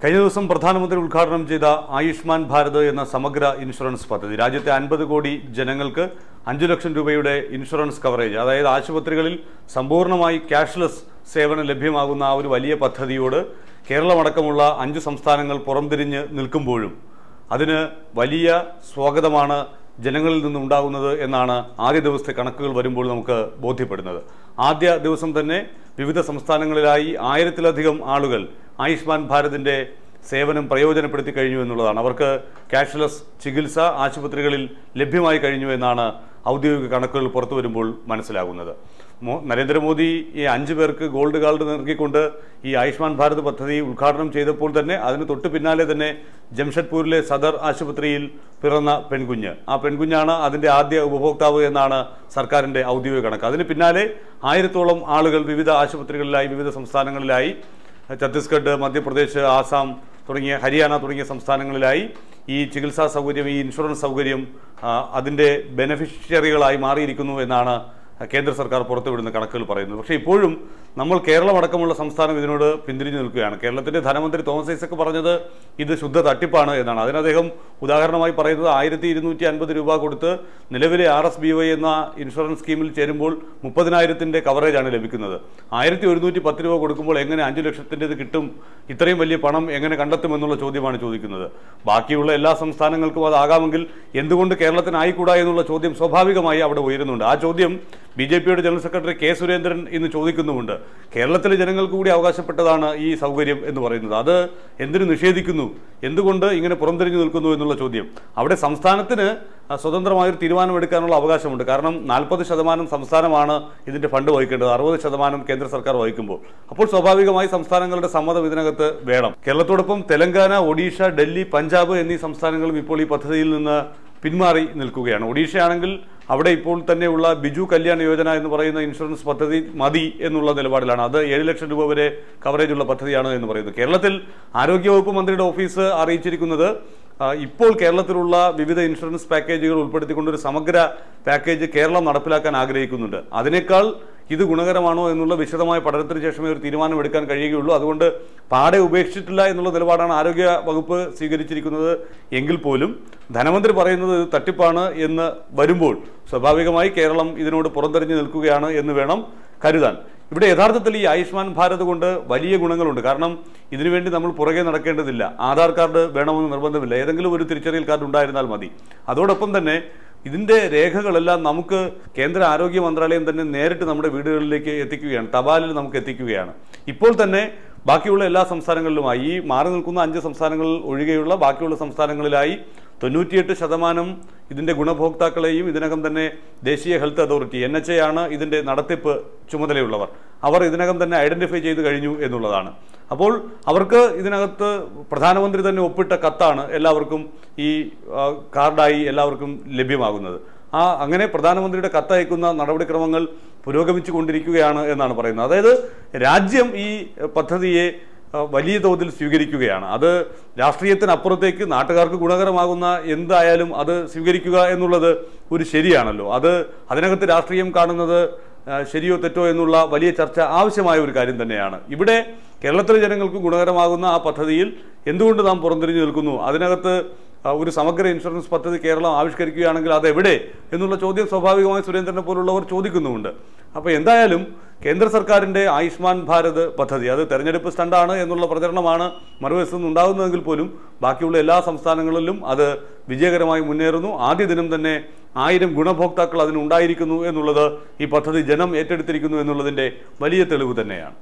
കഴിഞ്ഞ ദിവസം പ്രധാനമന്ത്രി ഉദ്ഘാടനം ചെയ്ത ആയുഷ്മാൻ ഭാരത് എന്ന സമഗ്ര ഇൻഷുറൻസ് പദ്ധതി രാജ്യത്തെ അൻപത് കോടി ജനങ്ങൾക്ക് അഞ്ചു ലക്ഷം രൂപയുടെ ഇൻഷുറൻസ് കവറേജ് അതായത് ആശുപത്രികളിൽ സമ്പൂർണ്ണമായി ക്യാഷ്ലെസ് സേവനം ലഭ്യമാകുന്ന ആ ഒരു വലിയ പദ്ധതിയോട് കേരളമടക്കമുള്ള അഞ്ച് സംസ്ഥാനങ്ങൾ പുറംതിരിഞ്ഞ് നിൽക്കുമ്പോഴും അതിന് വലിയ സ്വാഗതമാണ് ജനങ്ങളിൽ നിന്നുണ്ടാകുന്നത് എന്നാണ് ആദ്യ ദിവസത്തെ കണക്കുകൾ വരുമ്പോൾ നമുക്ക് ബോധ്യപ്പെടുന്നത് ആദ്യ ദിവസം തന്നെ വിവിധ സംസ്ഥാനങ്ങളിലായി ആയിരത്തിലധികം ആളുകൾ ആയുഷ്മാൻ ഭാരതിൻ്റെ സേവനം പ്രയോജനപ്പെടുത്തി കഴിഞ്ഞു എന്നുള്ളതാണ് അവർക്ക് ക്യാഷ്ലെസ് ചികിത്സ ആശുപത്രികളിൽ ലഭ്യമായി കഴിഞ്ഞു എന്നാണ് ഔദ്യോഗിക കണക്കുകൾ പുറത്തു വരുമ്പോൾ മനസ്സിലാകുന്നത് നരേന്ദ്രമോദി ഈ അഞ്ച് പേർക്ക് ഗോൾഡ് കാർഡ് നൽകിക്കൊണ്ട് ഈ ആയുഷ്മാൻ ഭാരത് പദ്ധതി ഉദ്ഘാടനം ചെയ്തപ്പോൾ തന്നെ അതിന് തൊട്ട് പിന്നാലെ തന്നെ ജംഷഡ്പൂരിലെ സദർ ആശുപത്രിയിൽ പിറന്ന പെൺകുഞ്ഞ് ആ പെൺകുഞ്ഞാണ് അതിൻ്റെ ആദ്യ ഉപഭോക്താവ് എന്നാണ് സർക്കാരിൻ്റെ ഔദ്യോഗിക കണക്ക് അതിന് പിന്നാലെ ആയിരത്തോളം ആളുകൾ വിവിധ ആശുപത്രികളിലായി വിവിധ സംസ്ഥാനങ്ങളിലായി ഛത്തീസ്ഗഡ് മധ്യപ്രദേശ് ആസാം തുടങ്ങിയ ഹരിയാന തുടങ്ങിയ സംസ്ഥാനങ്ങളിലായി ഈ ചികിത്സാ സൗകര്യം ഈ ഇൻഷുറൻസ് സൗകര്യം അതിൻ്റെ ബെനഫിഷ്യറികളായി മാറിയിരിക്കുന്നു എന്നാണ് കേന്ദ്ര സർക്കാർ പുറത്തുവിടുന്ന കണക്കുകൾ പറയുന്നത് പക്ഷേ ഇപ്പോഴും നമ്മൾ കേരളമടക്കമുള്ള സംസ്ഥാനം ഇതിനോട് പിന്തിരിഞ്ഞു നിൽക്കുകയാണ് കേരളത്തിൻ്റെ ധനമന്ത്രി തോമസ് ഐസക് പറഞ്ഞത് ഇത് ശുദ്ധ തട്ടിപ്പാണ് എന്നാണ് അതിന് അദ്ദേഹം ഉദാഹരണമായി പറയുന്നത് ആയിരത്തി ഇരുന്നൂറ്റി അൻപത് രൂപ കൊടുത്ത് നിലവിലെ ആർ എസ് ബി വൈ എന്ന ഇൻഷുറൻസ് സ്കീമിൽ ചേരുമ്പോൾ മുപ്പതിനായിരത്തിൻ്റെ കവറേജാണ് ലഭിക്കുന്നത് ആയിരത്തി ഒരുന്നൂറ്റി പത്ത് രൂപ കൊടുക്കുമ്പോൾ എങ്ങനെ അഞ്ചു ലക്ഷത്തിൻ്റെത് കിട്ടും ഇത്രയും വലിയ പണം എങ്ങനെ കണ്ടെത്തുമെന്നുള്ള ചോദ്യമാണ് ചോദിക്കുന്നത് ബാക്കിയുള്ള എല്ലാ സംസ്ഥാനങ്ങൾക്കും അതാകാമെങ്കിൽ എന്തുകൊണ്ട് കേരളത്തിനായിക്കൂടാ എന്നുള്ള ചോദ്യം സ്വാഭാവികമായി അവിടെ ഉയരുന്നുണ്ട് ആ ചോദ്യം ബി ജെ പിയുടെ ജനറൽ സെക്രട്ടറി കെ സുരേന്ദ്രൻ ഇന്ന് ചോദിക്കുന്നുമുണ്ട് കേരളത്തിലെ ജനങ്ങൾക്ക് കൂടി അവകാശപ്പെട്ടതാണ് ഈ സൗകര്യം എന്ന് പറയുന്നത് അത് എന്തിനു നിഷേധിക്കുന്നു എന്തുകൊണ്ട് ഇങ്ങനെ പുറംതിരിഞ്ഞു നിൽക്കുന്നു എന്നുള്ള ചോദ്യം അവിടെ സംസ്ഥാനത്തിന് സ്വതന്ത്രമായൊരു തീരുമാനമെടുക്കാനുള്ള അവകാശമുണ്ട് കാരണം നാൽപ്പത് ശതമാനം സംസ്ഥാനമാണ് ഇതിൻ്റെ ഫണ്ട് വഹിക്കേണ്ടത് അറുപത് ശതമാനം കേന്ദ്ര സർക്കാർ വഹിക്കുമ്പോൾ അപ്പോൾ സ്വാഭാവികമായി സംസ്ഥാനങ്ങളുടെ സമ്മതം ഇതിനകത്ത് വേണം കേരളത്തോടൊപ്പം തെലങ്കാന ഒഡീഷ ഡൽഹി പഞ്ചാബ് എന്നീ സംസ്ഥാനങ്ങളും ഇപ്പോൾ ഈ പദ്ധതിയിൽ നിന്ന് പിന്മാറി നിൽക്കുകയാണ് ഒഡീഷയാണെങ്കിൽ അവിടെ ഇപ്പോൾ തന്നെയുള്ള ബിജു കല്യാൺ യോജന എന്ന് പറയുന്ന ഇൻഷുറൻസ് പദ്ധതി മതി എന്നുള്ള നിലപാടിലാണ് അത് ഏഴ് ലക്ഷം രൂപ വരെ കവറേജുള്ള പദ്ധതിയാണ് എന്ന് പറയുന്നു കേരളത്തിൽ ആരോഗ്യവകുപ്പ് മന്ത്രിയുടെ ഓഫീസ് അറിയിച്ചിരിക്കുന്നത് ഇപ്പോൾ കേരളത്തിലുള്ള വിവിധ ഇൻഷുറൻസ് പാക്കേജുകൾ ഉൾപ്പെടുത്തിക്കൊണ്ട് ഒരു സമഗ്ര പാക്കേജ് കേരളം നടപ്പിലാക്കാൻ ആഗ്രഹിക്കുന്നുണ്ട് അതിനേക്കാൾ ഇത് ഗുണകരമാണോ എന്നുള്ള വിശദമായ പഠനത്തിന് ശേഷമേ ഒരു തീരുമാനമെടുക്കാൻ കഴിയുകയുള്ളൂ അതുകൊണ്ട് പാടെ ഉപേക്ഷിച്ചിട്ടില്ല എന്നുള്ള നിലപാടാണ് ആരോഗ്യ വകുപ്പ് സ്വീകരിച്ചിരിക്കുന്നത് എങ്കിൽ പോലും ധനമന്ത്രി പറയുന്നത് ഇത് തട്ടിപ്പാണ് എന്ന് വരുമ്പോൾ സ്വാഭാവികമായി കേരളം ഇതിനോട് പുറന്തെറിഞ്ഞു നിൽക്കുകയാണ് എന്ന് വേണം കരുതാൻ ഇവിടെ യഥാർത്ഥത്തിൽ ഈ ആയുഷ്മാൻ ഭാരത് കൊണ്ട് വലിയ ഗുണങ്ങളുണ്ട് കാരണം ഇതിനുവേണ്ടി നമ്മൾ പുറകെ നടക്കേണ്ടതില്ല ആധാർ കാർഡ് വേണമെന്ന് നിർബന്ധമില്ല ഏതെങ്കിലും ഒരു തിരിച്ചറിയൽ കാർഡ് ഉണ്ടായിരുന്നാൽ മതി അതോടൊപ്പം തന്നെ ഇതിൻ്റെ രേഖകളെല്ലാം നമുക്ക് കേന്ദ്ര ആരോഗ്യ മന്ത്രാലയം തന്നെ നേരിട്ട് നമ്മുടെ വീടുകളിലേക്ക് എത്തിക്കുകയാണ് തപാലിൽ നമുക്ക് എത്തിക്കുകയാണ് ഇപ്പോൾ തന്നെ ബാക്കിയുള്ള എല്ലാ സംസ്ഥാനങ്ങളിലുമായി ഈ മാറി നിൽക്കുന്ന അഞ്ച് സംസ്ഥാനങ്ങൾ ഒഴികെയുള്ള ബാക്കിയുള്ള സംസ്ഥാനങ്ങളിലായി തൊണ്ണൂറ്റിയെട്ട് ശതമാനം ഇതിൻ്റെ ഗുണഭോക്താക്കളെയും ഇതിനകം തന്നെ ദേശീയ health authority N H A ആണ് ഇതിൻ്റെ നടത്തിപ്പ് ചുമതലയുള്ളവർ അവർ ഇതിനകം തന്നെ ഐഡൻറ്റിഫൈ ചെയ്ത് കഴിഞ്ഞു എന്നുള്ളതാണ് അപ്പോൾ അവർക്ക് ഇതിനകത്ത് പ്രധാനമന്ത്രി തന്നെ ഒപ്പിട്ട കത്താണ് എല്ലാവർക്കും ഈ കാർഡായി എല്ലാവർക്കും ലഭ്യമാകുന്നത് ആ അങ്ങനെ പ്രധാനമന്ത്രിയുടെ കത്തയക്കുന്ന നടപടിക്രമങ്ങൾ പുരോഗമിച്ചു കൊണ്ടിരിക്കുകയാണ് എന്നാണ് പറയുന്നത് അതായത് രാജ്യം ഈ പദ്ധതിയെ വലിയ തോതിൽ സ്വീകരിക്കുകയാണ് അത് രാഷ്ട്രീയത്തിനപ്പുറത്തേക്ക് നാട്ടുകാർക്ക് ഗുണകരമാകുന്ന എന്തായാലും അത് സ്വീകരിക്കുക എന്നുള്ളത് ഒരു ശരിയാണല്ലോ അത് അതിനകത്ത് രാഷ്ട്രീയം കാണുന്നത് ശരിയോ തെറ്റോ എന്നുള്ള വലിയ ചർച്ച ആവശ്യമായ ഒരു കാര്യം തന്നെയാണ് ഇവിടെ കേരളത്തിലെ ജനങ്ങൾക്ക് ഗുണകരമാകുന്ന ആ പദ്ധതിയിൽ എന്തുകൊണ്ട് നാം പുറംതിരിഞ്ഞു നിൽക്കുന്നു അതിനകത്ത് ഒരു സമഗ്ര ഇൻഷുറൻസ് പദ്ധതി കേരളം ആവിഷ്കരിക്കുകയാണെങ്കിൽ അതെവിടെ എന്നുള്ള ചോദ്യം സ്വാഭാവികമായി സുരേന്ദ്രനെ പോലുള്ളവർ ചോദിക്കുന്നുമുണ്ട് അപ്പോൾ എന്തായാലും കേന്ദ്ര സർക്കാരിൻ്റെ ആയുഷ്മാൻ ഭാരത് പദ്ധതി അത് തെരഞ്ഞെടുപ്പ് സ്റ്റണ്ടാണ് എന്നുള്ള പ്രചരണമാണ് മറുവശത്തു നിന്നുണ്ടാകുന്നതെങ്കിൽ പോലും ബാക്കിയുള്ള എല്ലാ സംസ്ഥാനങ്ങളിലും അത് വിജയകരമായി മുന്നേറുന്നു ആദ്യ ദിനം തന്നെ ആയിരം ഗുണഭോക്താക്കൾ അതിനുണ്ടായിരിക്കുന്നു എന്നുള്ളത് ഈ പദ്ധതി ജനം ഏറ്റെടുത്തിരിക്കുന്നു എന്നുള്ളതിൻ്റെ വലിയ തെളിവ് തന്നെയാണ്